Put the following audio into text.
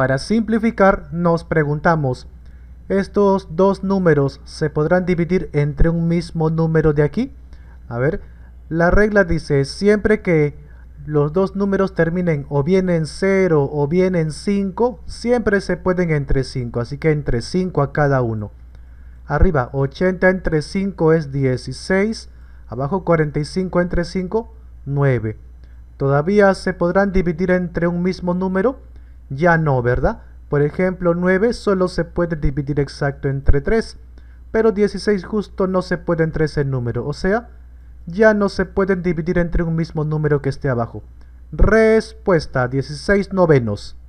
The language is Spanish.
Para simplificar, nos preguntamos, ¿estos dos números se podrán dividir entre un mismo número de aquí? A ver, la regla dice, siempre que los dos números terminen o bien en 0 o bien en 5, siempre se pueden entre 5, así que entre 5 a cada uno. Arriba, 80 entre 5 es 16, abajo 45 entre 5, 9. Todavía se podrán dividir entre un mismo número, ya no, ¿verdad? Por ejemplo, 9 solo se puede dividir exacto entre 3, pero 16 justo no se puede entre ese número, o sea, ya no se pueden dividir entre un mismo número que esté abajo. Respuesta, 16 novenos.